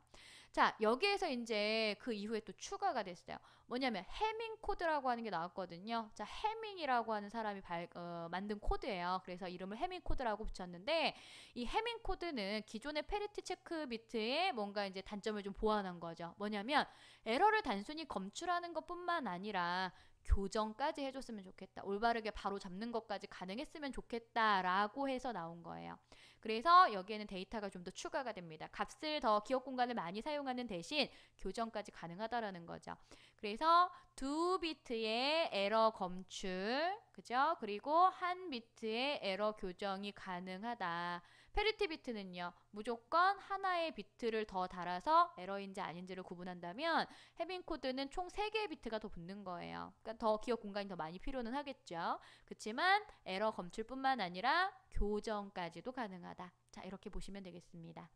자, 여기에서 이제 그 이후에 또 추가가 됐어요. 뭐냐면 해밍 코드라고 하는 게 나왔거든요. 자, 해밍이라고 하는 사람이 발, 어, 만든 코드예요. 그래서 이름을 해밍 코드라고 붙였는데 이 해밍 코드는 기존의 페리티 체크 비트에 뭔가 이제 단점을 좀 보완한 거죠. 뭐냐면 에러를 단순히 검출하는 것뿐만 아니라 교정까지 해줬으면 좋겠다. 올바르게 바로 잡는 것까지 가능했으면 좋겠다라고 해서 나온 거예요. 그래서 여기에는 데이터가 좀 더 추가가 됩니다. 값을 더 기억 공간을 많이 사용하는 대신 교정까지 가능하다라는 거죠. 그래서 두 비트의 에러 검출, 그죠? 그리고 한 비트의 에러 교정이 가능하다. 페리티 비트는요. 무조건 하나의 비트를 더 달아서 에러인지 아닌지를 구분한다면 해밍 코드는 총 3개의 비트가 더 붙는 거예요. 그러니까 더 기억 공간이 더 많이 필요는 하겠죠. 그렇지만 에러 검출뿐만 아니라 교정까지도 가능하다. 자, 이렇게 보시면 되겠습니다.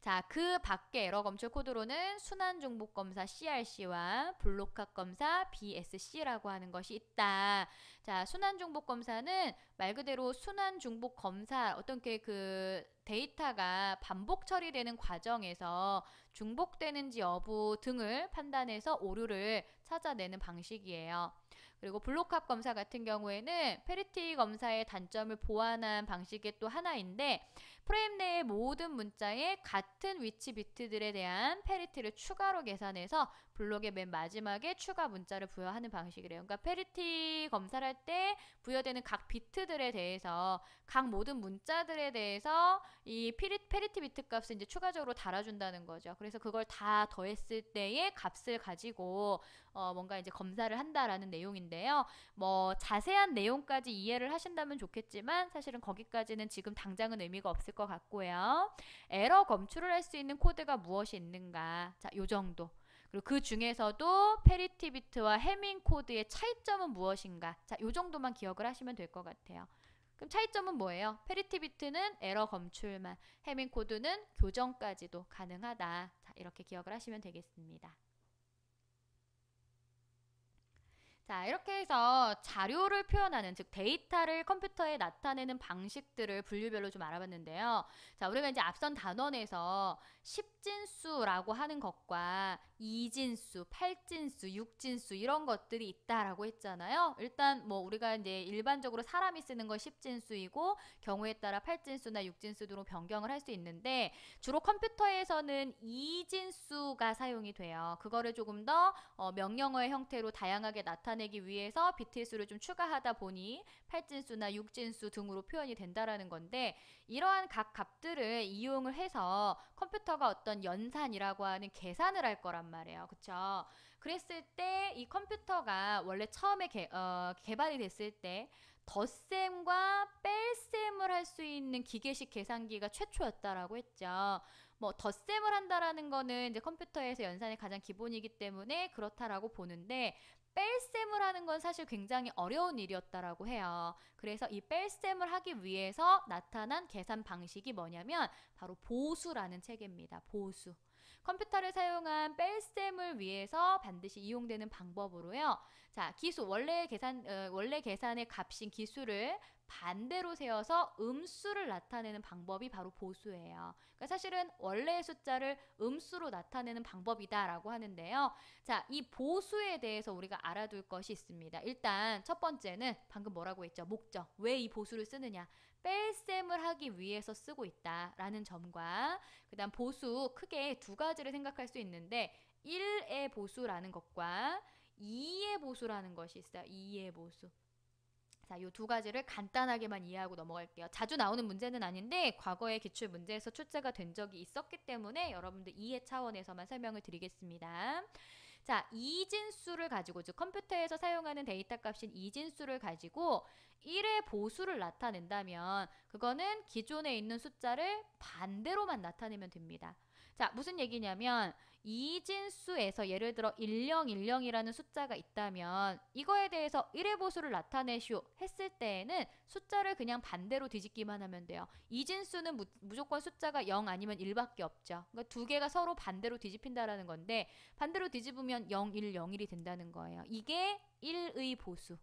자, 그 밖에 에러 검출 코드로는 순환중복검사 CRC와 블록학검사 BSC라고 하는 것이 있다. 자, 순환중복검사는 말 그대로 순환중복검사 어떤 게 그 데이터가 반복 처리되는 과정에서 중복되는지 여부 등을 판단해서 오류를 찾아내는 방식이에요. 그리고 블록합 검사 같은 경우에는 페리티 검사의 단점을 보완한 방식의 또 하나인데 프레임 내의 모든 문자에 같은 위치 비트들에 대한 페리티를 추가로 계산해서 블록의 맨 마지막에 추가 문자를 부여하는 방식이래요. 그러니까 페리티 검사를 할 때 부여되는 각 비트들에 대해서 각 모든 문자들에 대해서 이 페리, 페리티 비트 값을 이제 추가적으로 달아준다는 거죠. 그래서 그걸 다 더했을 때의 값을 가지고 어, 뭔가 이제 검사를 한다라는 내용인데요. 뭐 자세한 내용까지 이해를 하신다면 좋겠지만 사실은 거기까지는 지금 당장은 의미가 없을 것 같고요. 에러 검출을 할 수 있는 코드가 무엇이 있는가? 자, 요 정도. 그리고 그 중에서도 페리티비트와 해밍 코드의 차이점은 무엇인가? 자, 요 정도만 기억을 하시면 될 것 같아요. 그럼 차이점은 뭐예요? 페리티비트는 에러 검출만, 해밍 코드는 교정까지도 가능하다. 자, 이렇게 기억을 하시면 되겠습니다. 자, 이렇게 해서 자료를 표현하는, 즉 데이터를 컴퓨터에 나타내는 방식들을 분류별로 좀 알아봤는데요. 자, 우리가 이제 앞선 단원에서 십진수라고 하는 것과 이진수, 팔진수, 육진수 이런 것들이 있다라고 했잖아요. 일단 뭐 우리가 이제 일반적으로 사람이 쓰는 건 십진수이고 경우에 따라 팔진수나 육진수로 등으 변경을 할 수 있는데 주로 컴퓨터에서는 이진수가 사용이 돼요. 그거를 조금 더 어, 명령어의 형태로 다양하게 나타내 잡아내기 위해서 비트수를 좀 추가하다 보니 8진수나6진수 등으로 표현이 된다라는 건데 이러한 각 값들을 이용을 해서 컴퓨터가 어떤 연산이라고 하는 계산을 할 거란 말이에요. 그렇죠? 그랬을 때 이 컴퓨터가 원래 처음에 개, 어, 개발이 됐을 때 덧셈과 뺄셈을 할 수 있는 기계식 계산기가 최초였다라고 했죠. 뭐 덧셈을 한다라는 거는 이제 컴퓨터에서 연산의 가장 기본이기 때문에 그렇다라고 보는데 뺄셈을 하는 건 사실 굉장히 어려운 일이었다라고 해요. 그래서 이 뺄셈을 하기 위해서 나타난 계산 방식이 뭐냐면 바로 보수라는 체계입니다. 보수. 컴퓨터를 사용한 뺄셈을 위해서 반드시 이용되는 방법으로요. 자, 기수 원래 계산 어, 원래 계산의 값인 기수를 반대로 세어서 음수를 나타내는 방법이 바로 보수예요. 그러니까 사실은 원래의 숫자를 음수로 나타내는 방법이다라고 하는데요. 자, 이 보수에 대해서 우리가 알아둘 것이 있습니다. 일단 첫 번째는 방금 뭐라고 했죠? 목적. 왜 이 보수를 쓰느냐? 뺄셈을 하기 위해서 쓰고 있다라는 점과 그다음 보수 크게 두 가지를 생각할 수 있는데 1의 보수라는 것과 2의 보수라는 것이 있어요. 2의 보수. 자, 이 두 가지를 간단하게만 이해하고 넘어갈게요. 자주 나오는 문제는 아닌데 과거에 기출 문제에서 출제가 된 적이 있었기 때문에 여러분들 이해 차원에서만 설명을 드리겠습니다. 자, 이진수를 가지고 즉 컴퓨터에서 사용하는 데이터 값인 이진수를 가지고 1의 보수를 나타낸다면 그거는 기존에 있는 숫자를 반대로만 나타내면 됩니다. 자, 무슨 얘기냐면 이진수에서 예를 들어 1010이라는 숫자가 있다면 이거에 대해서 1의 보수를 나타내시오 했을 때에는 숫자를 그냥 반대로 뒤집기만 하면 돼요. 이진수는 무, 무조건 숫자가 0 아니면 1밖에 없죠. 그러니까 두 개가 서로 반대로 뒤집힌다라는 건데 반대로 뒤집으면 0, 1, 0, 1이 된다는 거예요. 이게 1의 보수.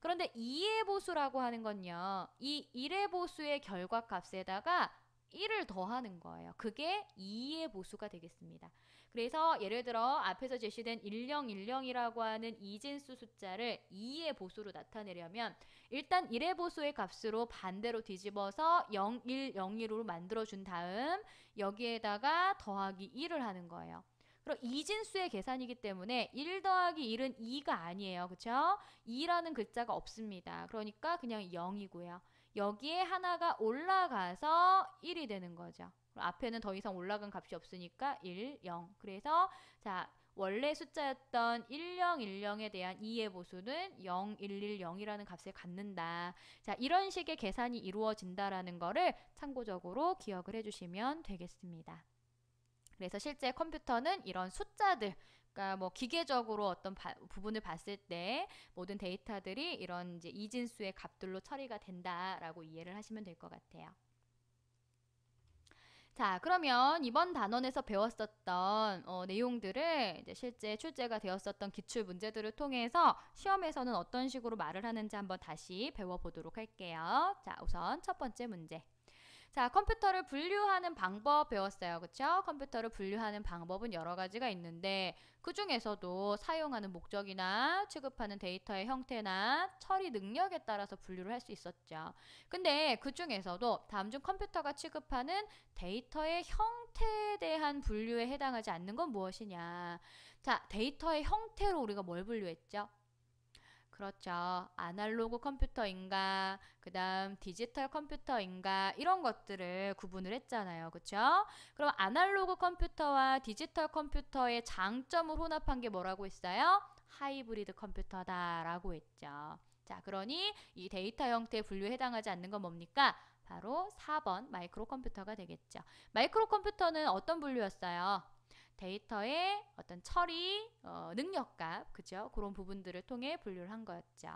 그런데 2의 보수라고 하는 건요. 이 1의 보수의 결과값에다가 1을 더하는 거예요. 그게 2의 보수가 되겠습니다. 그래서 예를 들어 앞에서 제시된 1010이라고 하는 이진수 숫자를 2의 보수로 나타내려면 일단 1의 보수의 값으로 반대로 뒤집어서 0101으로 만들어준 다음 여기에다가 더하기 1을 하는 거예요. 그럼 이진수의 계산이기 때문에 1 더하기 1은 2가 아니에요. 그렇죠? 2라는 글자가 없습니다. 그러니까 그냥 0이고요. 여기에 하나가 올라가서 1이 되는 거죠. 앞에는 더 이상 올라간 값이 없으니까 1, 0. 그래서 자 원래 숫자였던 1010에 대한 2의 보수는 0110이라는 값에 갖는다. 자, 이런 식의 계산이 이루어진다라는 거를 참고적으로 기억을 해주시면 되겠습니다. 그래서 실제 컴퓨터는 이런 숫자들 그러니까 뭐 기계적으로 어떤 바, 부분을 봤을 때 모든 데이터들이 이런 이제 이진수의 값들로 처리가 된다라고 이해를 하시면 될 것 같아요. 자 그러면 이번 단원에서 배웠었던 어, 내용들을 이제 실제 출제가 되었었던 기출 문제들을 통해서 시험에서는 어떤 식으로 말을 하는지 한번 다시 배워보도록 할게요. 자 우선 첫 번째 문제. 자, 컴퓨터를 분류하는 방법 배웠어요. 그쵸? 컴퓨터를 분류하는 방법은 여러 가지가 있는데 그 중에서도 사용하는 목적이나 취급하는 데이터의 형태나 처리 능력에 따라서 분류를 할 수 있었죠. 근데 그 중에서도 다음 중 컴퓨터가 취급하는 데이터의 형태에 대한 분류에 해당하지 않는 건 무엇이냐. 자, 데이터의 형태로 우리가 뭘 분류했죠? 그렇죠. 아날로그 컴퓨터인가, 그 다음 디지털 컴퓨터인가, 이런 것들을 구분을 했잖아요. 그쵸? 그럼 아날로그 컴퓨터와 디지털 컴퓨터의 장점을 혼합한 게 뭐라고 했어요? 하이브리드 컴퓨터다라고 했죠. 자, 그러니 이 데이터 형태 분류에 해당하지 않는 건 뭡니까? 바로 4번 마이크로 컴퓨터가 되겠죠. 마이크로 컴퓨터는 어떤 분류였어요? 데이터의 어떤 처리 어, 능력값 그죠? 그런 부분들을 통해 분류를 한 거였죠.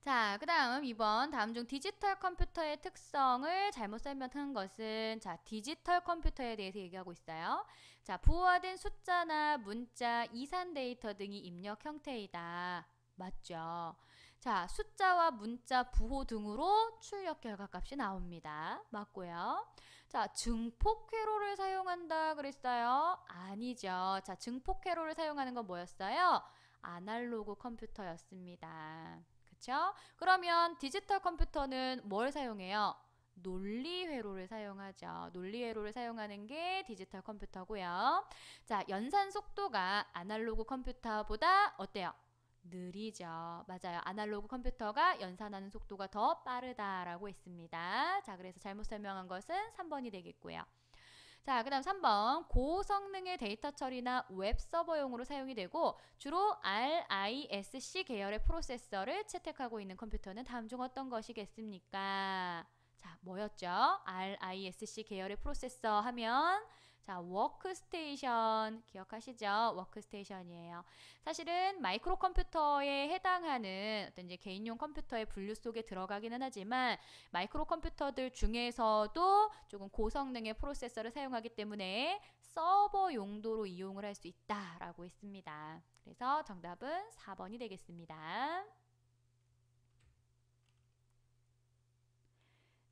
자, 그 다음 2번 다음 중 디지털 컴퓨터의 특성을 잘못 설명한 것은 자, 디지털 컴퓨터에 대해서 얘기하고 있어요. 자, 부화된 숫자나 문자, 이산 데이터 등이 입력 형태이다. 맞죠? 자, 숫자와 문자, 부호 등으로 출력 결과값이 나옵니다. 맞고요. 자, 증폭 회로를 사용한다 그랬어요? 아니죠. 자, 증폭 회로를 사용하는 건 뭐였어요? 아날로그 컴퓨터였습니다. 그쵸? 그러면 디지털 컴퓨터는 뭘 사용해요? 논리 회로를 사용하죠. 논리 회로를 사용하는 게 디지털 컴퓨터고요. 자, 연산 속도가 아날로그 컴퓨터보다 어때요? 느리죠. 맞아요. 아날로그 컴퓨터가 연산하는 속도가 더 빠르다라고 했습니다. 자, 그래서 잘못 설명한 것은 3번이 되겠고요. 자, 그 다음 3번. 고성능의 데이터 처리나 웹 서버용으로 사용이 되고 주로 RISC 계열의 프로세서를 채택하고 있는 컴퓨터는 다음 중 어떤 것이겠습니까? 자, 뭐였죠? RISC 계열의 프로세서 하면 자, 워크스테이션 기억하시죠? 워크스테이션이에요. 사실은 마이크로 컴퓨터에 해당하는 어떤 이제 개인용 컴퓨터의 분류 속에 들어가기는 하지만 마이크로 컴퓨터들 중에서도 조금 고성능의 프로세서를 사용하기 때문에 서버 용도로 이용을 할 수 있다라고 했습니다. 그래서 정답은 4번이 되겠습니다.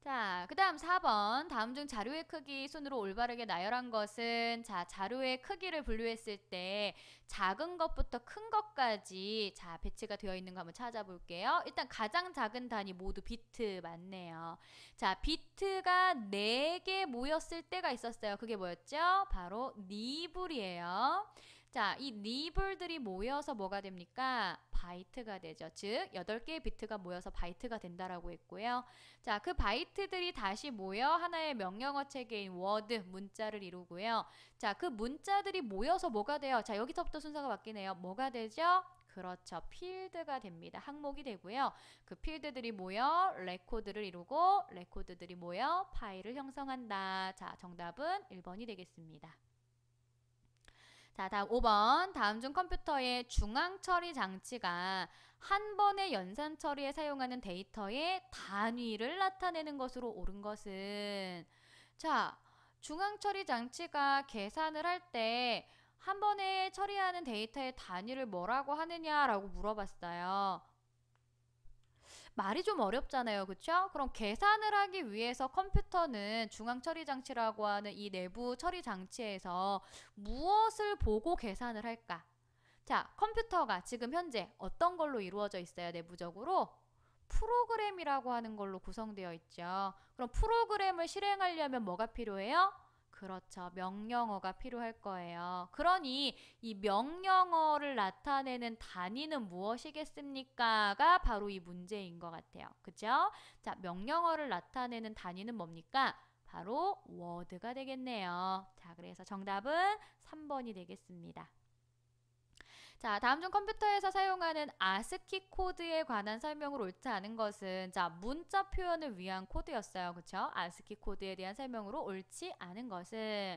자, 그 다음 4번. 다음 중 자료의 크기 손으로 올바르게 나열한 것은 자, 자료의 크기를 분류했을 때 작은 것부터 큰 것까지 자, 배치가 되어 있는 거 한번 찾아볼게요. 일단 가장 작은 단위 모두 비트 맞네요. 자, 비트가 4개 모였을 때가 있었어요. 그게 뭐였죠? 바로 니블이에요. 자, 이 니블들이 모여서 뭐가 됩니까? 바이트가 되죠. 즉, 8개의 비트가 모여서 바이트가 된다라고 했고요. 자, 그 바이트들이 다시 모여 하나의 명령어 체계인 워드, 문자를 이루고요. 자, 그 문자들이 모여서 뭐가 돼요? 자, 여기서부터 순서가 바뀌네요. 뭐가 되죠? 그렇죠. 필드가 됩니다. 항목이 되고요. 그 필드들이 모여 레코드를 이루고 레코드들이 모여 파일을 형성한다. 자, 정답은 1번이 되겠습니다. 자, 다음 5번. 다음 중 컴퓨터의 중앙 처리 장치가 한 번의 연산 처리에 사용하는 데이터의 단위를 나타내는 것으로 옳은 것은 자, 중앙 처리 장치가 계산을 할 때 한 번에 처리하는 데이터의 단위를 뭐라고 하느냐라고 물어봤어요. 말이 좀 어렵잖아요. 그렇죠? 그럼 계산을 하기 위해서 컴퓨터는 중앙 처리 장치라고 하는 이 내부 처리 장치에서 무엇을 보고 계산을 할까? 자, 컴퓨터가 지금 현재 어떤 걸로 이루어져 있어요? 내부적으로 프로그램이라고 하는 걸로 구성되어 있죠. 그럼 프로그램을 실행하려면 뭐가 필요해요? 그렇죠. 명령어가 필요할 거예요. 그러니 이 명령어를 나타내는 단위는 무엇이겠습니까?가 바로 이 문제인 것 같아요. 그죠? 자, 명령어를 나타내는 단위는 뭡니까? 바로 워드가 되겠네요. 자, 그래서 정답은 3번이 되겠습니다. 자, 다음 중 컴퓨터에서 사용하는 아스키 코드에 관한 설명을 옳지 않은 것은 자, 문자 표현을 위한 코드였어요. 그쵸? 아스키 코드에 대한 설명으로 옳지 않은 것은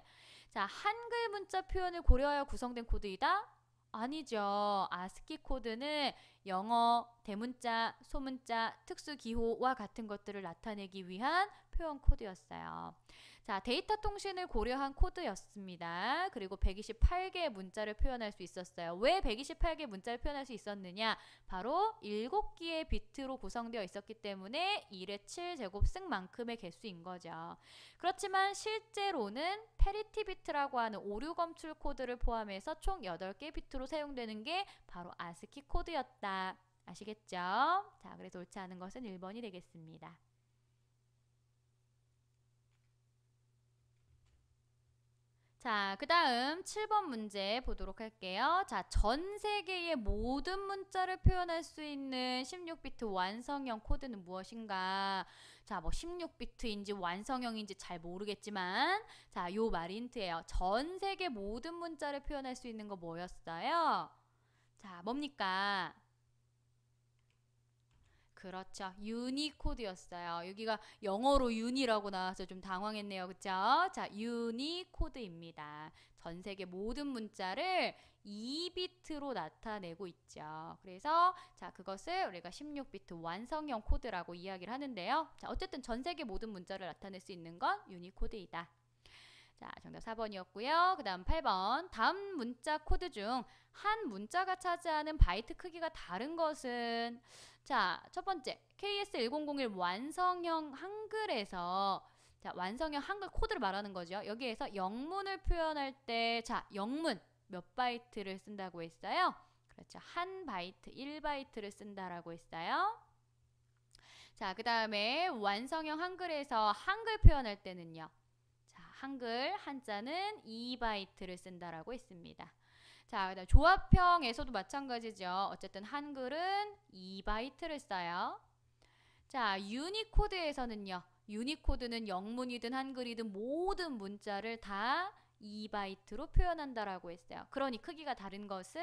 자, 한글 문자 표현을 고려하여 구성된 코드이다? 아니죠. 아스키 코드는 영어, 대문자, 소문자, 특수 기호와 같은 것들을 나타내기 위한 표현 코드였어요. 자, 데이터 통신을 고려한 코드였습니다. 그리고 128개의 문자를 표현할 수 있었어요. 왜 128개 의 문자를 표현할 수 있었느냐? 바로 7개의 비트로 구성되어 있었기 때문에 1의 7제곱승만큼의 개수인 거죠. 그렇지만 실제로는 페리티 비트라고 하는 오류 검출 코드를 포함해서 총 8개 비트로 사용되는 게 바로 아스키 코드였다. 아시겠죠? 자, 그래서 옳지 않은 것은 1번이 되겠습니다. 자, 그 다음 7번 문제 보도록 할게요. 자, 전 세계의 모든 문자를 표현할 수 있는 16비트 완성형 코드는 무엇인가? 자, 뭐 16비트인지 완성형인지 잘 모르겠지만, 자, 요 말이 트예요전 세계 모든 문자를 표현할 수 있는 거 뭐였어요? 자, 뭡니까? 그렇죠. 유니코드였어요. 여기가 영어로 유니라고 나와서 좀 당황했네요. 그렇죠? 자, 유니코드입니다. 전 세계 모든 문자를 2비트로 나타내고 있죠. 그래서 자, 그것을 우리가 16비트 완성형 코드라고 이야기를 하는데요. 자, 어쨌든 전 세계 모든 문자를 나타낼 수 있는 건 유니코드이다. 자, 정답 4번이었고요. 그 다음 8번. 다음 문자 코드 중 한 문자가 차지하는 바이트 크기가 다른 것은? 자, 첫 번째. KS1001 완성형 한글에서 자, 완성형 한글 코드를 말하는 거죠. 여기에서 영문을 표현할 때, 자, 영문 몇 바이트를 쓴다고 했어요? 그렇죠. 한 바이트, 1바이트를 쓴다라고 했어요. 자, 그 다음에 완성형 한글에서 한글 표현할 때는요. 한글 한자는 2바이트를 쓴다라고 했습니다. 자, 그다음 조합형에서도 마찬가지죠. 어쨌든 한글은 2바이트를 써요. 자, 유니코드에서는요. 유니코드는 영문이든 한글이든 모든 문자를 다 2바이트로 표현한다라고 했어요. 그러니 크기가 다른 것은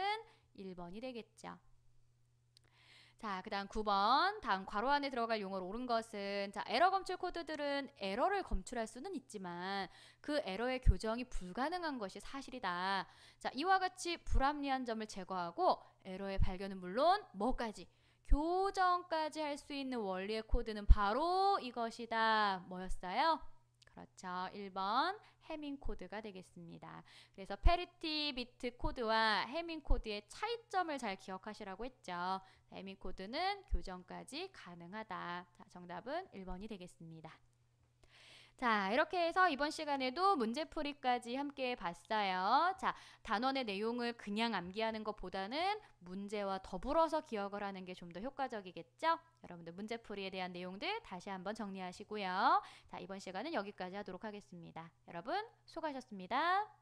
1번이 되겠죠. 자, 그 다음 9번. 다음 괄호 안에 들어갈 용어로 옳은 것은 자, 에러 검출 코드들은 에러를 검출할 수는 있지만 그 에러의 교정이 불가능한 것이 사실이다. 자, 이와 같이 불합리한 점을 제거하고 에러의 발견은 물론 뭐까지? 교정까지 할 수 있는 원리의 코드는 바로 이것이다. 뭐였어요? 그렇죠. 1번 해밍 코드가 되겠습니다. 그래서 페리티 비트 코드와 해밍 코드의 차이점을 잘 기억하시라고 했죠. 해밍 코드는 교정까지 가능하다. 자, 정답은 1번이 되겠습니다. 자, 이렇게 해서 이번 시간에도 문제풀이까지 함께 봤어요. 자, 단원의 내용을 그냥 암기하는 것보다는 문제와 더불어서 기억을 하는 게 좀 더 효과적이겠죠? 여러분들 문제풀이에 대한 내용들 다시 한번 정리하시고요. 자, 이번 시간은 여기까지 하도록 하겠습니다. 여러분 수고하셨습니다.